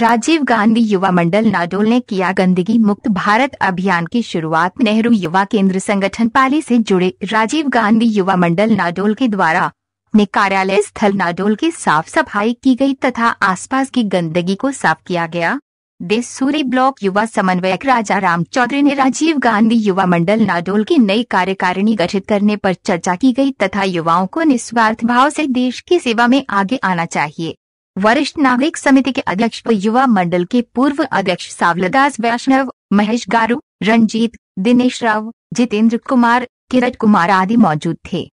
राजीव गांधी युवा मंडल नाडोल ने किया गंदगी मुक्त भारत अभियान की शुरुआत नेहरू युवा केंद्र संगठन पाली से जुड़े राजीव गांधी युवा मंडल नाडोल के द्वारा ने कार्यालय स्थल नाडोल की साफ सफाई की गई तथा आसपास की गंदगी को साफ किया गया देश सूरी ब्लॉक युवा समन्वयक राजा राम चौधरी ने राजीव गांधी युवा मंडल नाडोल की नई कार्यकारिणी गठित करने पर चर्चा की गई तथा युवाओं को निस्वार्थ भाव से देश की सेवा में आगे आना चाहिए वरिष्ठ नागरिक समिति के अध्यक्ष व युवा मंडल के पूर्व अध्यक्ष सावलदास वैष्णव महेश गारू रंजीत दिनेश राव जितेंद्र कुमार किरट कुमार आदि मौजूद थे